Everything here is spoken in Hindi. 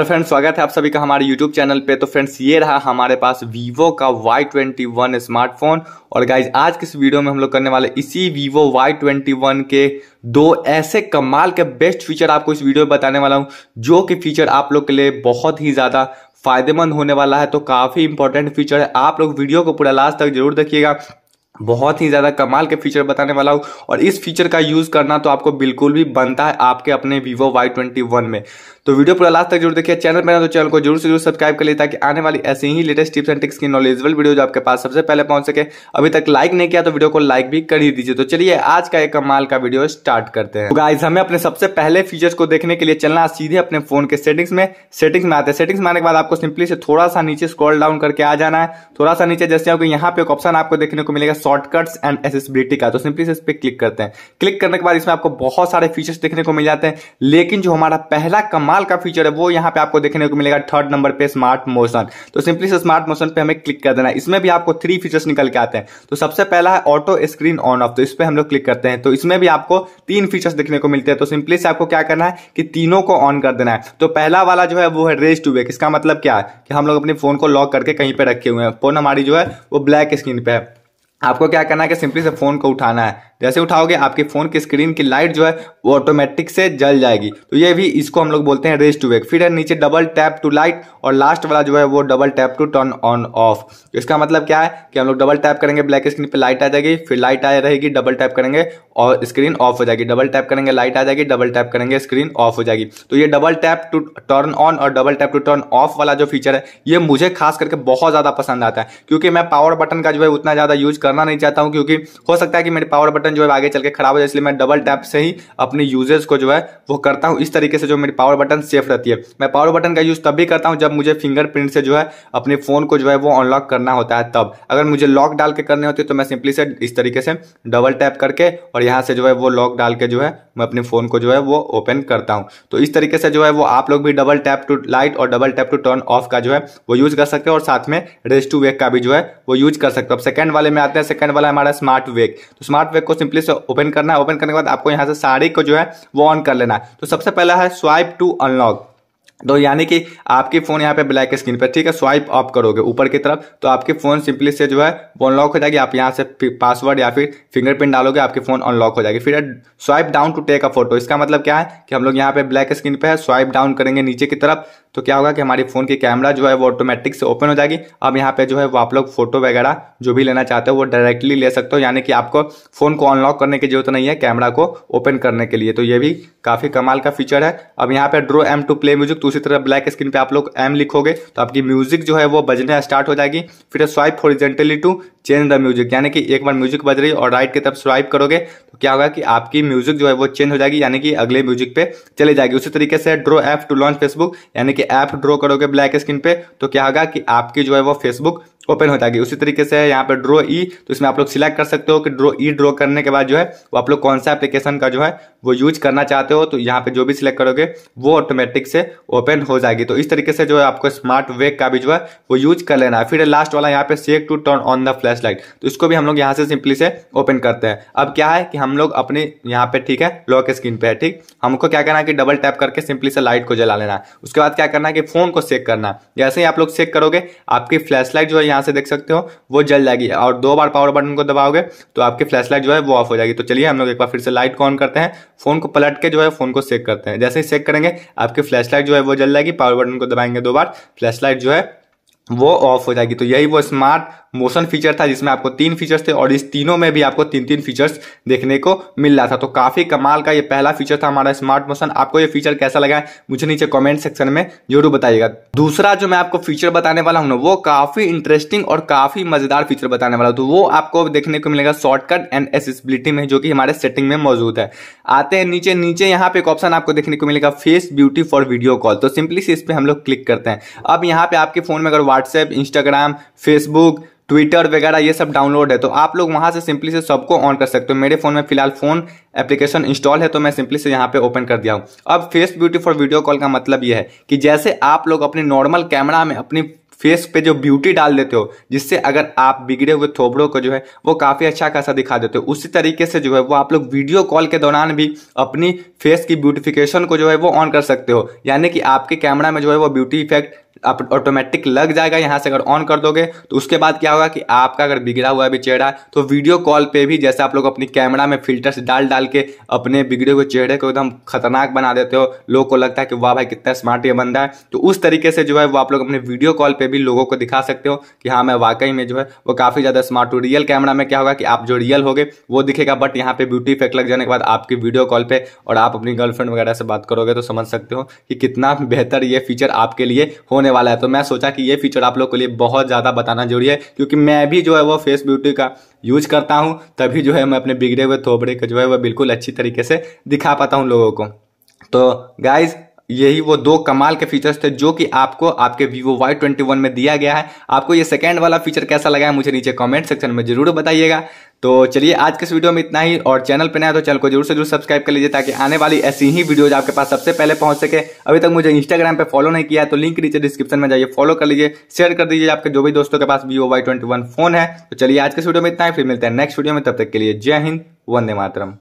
हेलो फ्रेंड्स स्वागत है आप सभी का हमारे यूट्यूब चैनल पे तो फ्रेंड्स ये रहा हमारे पास वीवो का वाई ट्वेंटी वन स्मार्टफोन और गाइज आज के इस वीडियो में हम लोग करने वाले इसी वीवो वाई ट्वेंटी वन के दो ऐसे कमाल के बेस्ट फीचर आपको इस वीडियो में बताने वाला हूँ जो कि फीचर आप लोग के लिए बहुत ही ज़्यादा फायदेमंद होने वाला है तो काफ़ी इंपॉर्टेंट फीचर है आप लोग वीडियो को पूरा लास्ट तक जरूर देखिएगा बहुत ही ज़्यादा कमाल के फीचर बताने वाला हूँ और इस फीचर का यूज़ करना तो आपको बिल्कुल भी बनता है आपके अपने वीवो वाई ट्वेंटी वन में तो वीडियो पूरा लास्ट तक जरूर देखिए चैनल पर तो चैनल को जरूर से जरूर सब्सक्राइब कर लिए ताकि आने वाली ऐसे ही लेटेस्ट टिप्स एंड टिक्स की नॉलेजेबल वीडियो जो आपके पास सबसे पहले पहुंच सके अभी तक लाइक नहीं किया तो वीडियो को लाइक भी कर ही दीजिए तो चलिए आज का एक कमाल का वीडियो स्टार्ट करते हैं गाइज तो हमें अपने सबसे पहले फीचर्स को देखने के लिए चलना सीधे अपने फोन के सेटिंग्स में सेटिंग्स में आते हैं सेटिंग्स में आने के बाद आपको सिंपली से थोड़ा सा नीचे स्क्रॉल डाउन करके आ जाना है थोड़ा सा नीचे जैसे आपको यहाँ पे ऑप्शन आपको देखने को मिलेगा शॉर्टकट्स एंड एसेसिबिलिटी का तो सिंपली से इस पर क्लिक करते हैं क्लिक करने के बाद इसमें आपको बहुत सारे फीचर्स देखने को मिल जाते हैं लेकिन जो हमारा पहला कमाल का फीचर है वो यहाँ पे आपको देखने को मिलेगा थर्ड नंबर पे स्मार्ट मोशन तो सिंपली से स्मार्ट मोशन पे हमें क्लिक कर देना इसमें भी आपको थ्री फीचर्स निकल के आते हैं तो सबसे पहला है ऑटो स्क्रीन ऑन ऑफ तो इस पर हम लोग क्लिक करते हैं तो इसमें भी आपको तीन फीचर्स देखने को मिलते हैं तो सिंपली से आपको क्या करना है कि तीनों को ऑन कर देना है तो पहला वाला जो है वो है रेज टू वेक इसका मतलब क्या है कि हम लोग अपने फोन को लॉक करके कहीं पर रखे हुए हैं फोन हमारी जो है वो ब्लैक स्क्रीन पे है आपको क्या करना है कि सिंपली से फ़ोन को उठाना है जैसे उठाओगे आपके फोन के स्क्रीन की लाइट जो है वो ऑटोमेटिक से जल जाएगी तो ये भी इसको हम लोग बोलते हैं रेज टू वेक फिर है नीचे डबल टैप टू लाइट और लास्ट वाला जो है वो double tap to turn on off इसका मतलब क्या है कि हम लोग डबल टैप करेंगे ब्लैक स्क्रीन पर लाइट आ जाएगी फिर लाइट आ रहेगी डबल टैप करेंगे और स्क्रीन ऑफ हो जाएगी डबल टैप करेंगे लाइट आ जाएगी डबल टैप करेंगे स्क्रीन ऑफ हो जाएगी तो ये double tap to turn on और double tap to turn off वाला जो फीचर है ये मुझे खास करके बहुत ज़्यादा पसंद आता है क्योंकि मैं पावर बटन का जो है उतना ज़्यादा यूज करना नहीं चाहता हूँ क्योंकि हो सकता है कि मेरे पावर बटन बटन जो है आगे चल के खराब हो जाए इसलिए मैं डबल टैप से ही अपने यूजेज को जो है वो करता हूँ इस तरीके से जो मेरी पावर बटन सेफ रहती है मैं पावर बटन का यूज़ तब भी करता हूँ जब मुझे फिंगरप्रिंट से जो है अपने फ़ोन को जो है वो अनलॉक करना होता है तब अगर मुझे लॉक डाल के करने होते तो मैं सिंपली से इस तरीके से डबल टैप करके और यहाँ से जो है वो लॉक डाल के जो है मैं अपने फ़ोन को जो है वो ओपन करता हूँ तो इस तरीके से जो है वो आप लोग भी डबल टैप टू लाइट और double tap to turn off का जो है वो यूज़ कर सकते हैं और साथ में रेस टू वेक का भी जो है वो यूज कर सकते हो अब सेकंड वाले में आते हैं सेकंड वाला हमारा स्मार्ट वेक तो स्मार्ट वेक को सिंपली से ओपन करना है ओपन करने के बाद आपको यहाँ से साड़ी को जो है वो ऑन कर लेना है तो सबसे पहला है स्वाइप टू अनलॉक तो यानी कि आपके फ़ोन यहाँ पे ब्लैक स्क्रीन पर ठीक है स्वाइप ऑप करोगे ऊपर की तरफ तो आपके फ़ोन सिंपली से जो है वो अनलॉक हो जाएगी आप यहाँ से पासवर्ड या फिर फिंगरप्रिंट डालोगे आपके फ़ोन अनलॉक हो जाएगी फिर swipe down to take a photo इसका मतलब क्या है कि हम लोग यहाँ पे ब्लैक स्क्रीन पे है स्वाइप डाउन करेंगे नीचे की तरफ तो क्या होगा कि हमारे फ़ोन की कैमरा जो है वो ऑटोमेटिक से ओपन हो जाएगी अब यहाँ पे जो है वो आप लोग फोटो वगैरह जो भी लेना चाहते हो वो डायरेक्टली ले सकते हो यानी कि आपको फ़ोन को अनलॉक करने की जरूरत नहीं है कैमरा को ओपन करने के लिए तो ये भी काफ़ी कमाल का फीचर है अब यहाँ पे draw M to play music तो उसी तरह ब्लैक स्क्रीन पे आप लोग एम लिखोगे तो आपकी म्यूजिक जो है वो बजने स्टार्ट हो जाएगी फिर swipe horizontally to change the music यानी कि एक बार म्यूजिक बज रही और राइट की तरफ स्वाइप करोगे तो क्या होगा कि आपकी म्यूजिक जो है वो चेंज हो जाएगी यानी कि अगले म्यूजिक पे चली जाएगी उसी तरीके से draw app to launch Facebook यानी कि ऐप ड्रो करोगे ब्लैक स्क्रीन पे तो क्या होगा कि आपकी जो है वो फेसबुक ओपन हो जाएगी उसी तरीके से यहाँ पे ड्रो ई e, तो इसमें आप लोग सिलेक्ट कर सकते हो कि ड्रो ई ड्रो करने के बाद जो है वो आप लोग कौन सा एप्लीकेशन का जो है वो यूज करना चाहते हो तो यहाँ पे जो भी सिलेक्ट करोगे वो ऑटोमेटिक से ओपन हो जाएगी तो इस तरीके से जो है आपको स्मार्ट वेक का भी जो है वो यूज कर लेना फिर लास्ट वाला यहाँ पे shake to turn on the flash light तो इसको भी हम लोग यहाँ से सिंपली से ओपन करते हैं अब क्या है कि हम लोग अपने यहाँ पे ठीक है लॉक स्क्रीन पे है ठीक हमको क्या करना है कि डबल टैप करके सिंपली से लाइट को जला लेना उसके बाद क्या करना है कि फोन को सेक करना जैसे ही आप लोग चेक करोगे आपकी फ्लैश लाइट जो है यहाँ यहाँ से देख सकते हो वो जल जाएगी और दो बार पावर बटन को दबाओगे तो आपकी फ्लैश लाइट जो है वो ऑफ हो जाएगी तो चलिए हम लोग एक बार फिर से लाइट को ऑन करते हैं फोन को पलट के जो है फोन को चेक करते हैं जैसे ही चेक करेंगे आपकी फ्लैश लाइट जो है वो जल जाएगी पावर बटन को दबाएंगे दो बार फ्लैश लाइट जो है वो ऑफ हो जाएगी तो यही वो स्मार्ट मोशन फीचर था जिसमें आपको तीन फीचर्स थे और इस तीनों में भी आपको तीन तीन फीचर्स देखने को मिल रहा था तो काफ़ी कमाल का ये पहला फीचर था हमारा स्मार्ट मोशन आपको ये फीचर कैसा लगा है मुझे नीचे कमेंट सेक्शन में जरूर बताइएगा दूसरा जो मैं आपको फीचर बताने वाला हूँ वो काफ़ी इंटरेस्टिंग और काफ़ी मज़ेदार फीचर बताने वाला तो वो आपको देखने को मिलेगा शॉर्टकट एंड एसेसिबिलिटी में जो कि हमारे सेटिंग में मौजूद है आते हैं नीचे नीचे यहाँ पे एक ऑप्शन आपको देखने को मिलेगा face beauty for video call तो सिंपली से इस पर हम लोग क्लिक करते हैं अब यहाँ पे आपके फ़ोन में अगर व्हाट्सएप इंस्टाग्राम फेसबुक ट्विटर वगैरह ये सब डाउनलोड है तो आप लोग वहाँ से सिंपली से सबको ऑन कर सकते हो मेरे फोन में फिलहाल फोन एप्लीकेशन इंस्टॉल है तो मैं सिंपली से यहाँ पे ओपन कर दिया हूँ अब face beauty for video call का मतलब ये है कि जैसे आप लोग अपने नॉर्मल कैमरा में अपनी फेस पे जो ब्यूटी डाल देते हो जिससे अगर आप बिगड़े हुए थोबड़ों को जो है वो काफ़ी अच्छा खासा दिखा देते हो उसी तरीके से जो है वो आप लोग वीडियो कॉल के दौरान भी अपनी फेस की ब्यूटिफिकेशन को जो है वो ऑन कर सकते हो यानी कि आपके कैमरा में जो है वो ब्यूटी इफेक्ट आप ऑटोमेटिक लग जाएगा यहाँ से अगर ऑन कर दोगे तो उसके बाद क्या होगा कि आपका अगर बिगड़ा हुआ भी चेहरा तो वीडियो कॉल पे भी जैसे आप लोग अपनी कैमरा में फिल्टर्स डाल डाल के अपने बिगड़े हुए चेहरे को एकदम खतरनाक बना देते हो लोग को लगता है कि वाह भाई कितना स्मार्ट ये बंदा है तो उस तरीके से जो है वो आप लोग अपने वीडियो कॉल पर भी लोगों को दिखा सकते हो कि हाँ मैं वाकई में जो है वो काफ़ी ज़्यादा स्मार्ट हूँ रियल कैमरा में क्या होगा कि आप जो रियल हो वो दिखेगा बट यहाँ पर ब्यूटी इफेक्ट लग जाने के बाद आपकी वीडियो कॉल पर और आप अपनी गर्लफ्रेंड वगैरह से बात करोगे तो समझ सकते हो कि कितना बेहतर ये फीचर आपके लिए होने होने वाला है तो मैं सोचा कि ये फीचर आप लोग के लिए बहुत ज़्यादा बताना जरूरी है क्योंकि मैं भी जो है वो फेस ब्यूटी का यूज करता हूँ तभी जो है मैं अपने बिगड़े हुए थोबड़े का जो है वह बिल्कुल अच्छी तरीके से दिखा पाता हूँ लोगों को तो गाइज यही वो दो कमाल के फीचर्स थे जो कि आपको आपके वीवो वाई ट्वेंटी वन में दिया गया है आपको ये सेकेंड वाला फीचर कैसा लगा है मुझे नीचे कमेंट सेक्शन में जरूर बताइएगा तो चलिए आज के इस वीडियो में इतना ही और चैनल पर नया तो चैनल को जरूर से जरूर सब्सक्राइब कर लीजिए ताकि आने वाली ऐसी ही वीडियोज आपके पास सबसे पहले पहुंच सके अभी तक मुझे इंस्टाग्राम पर फॉलो नहीं किया तो लिंक नीचे डिस्क्रिप्शन में जाइए फॉलो कर लीजिए शेयर कर दीजिए आपके जो भी दोस्तों के पास Vivo Y twenty one phone है तो चलिए आज के वीडियो में इतना ही फिर मिलते हैं नेक्स्ट वीडियो में तब तक के लिए जय हिंद वंदे मातरम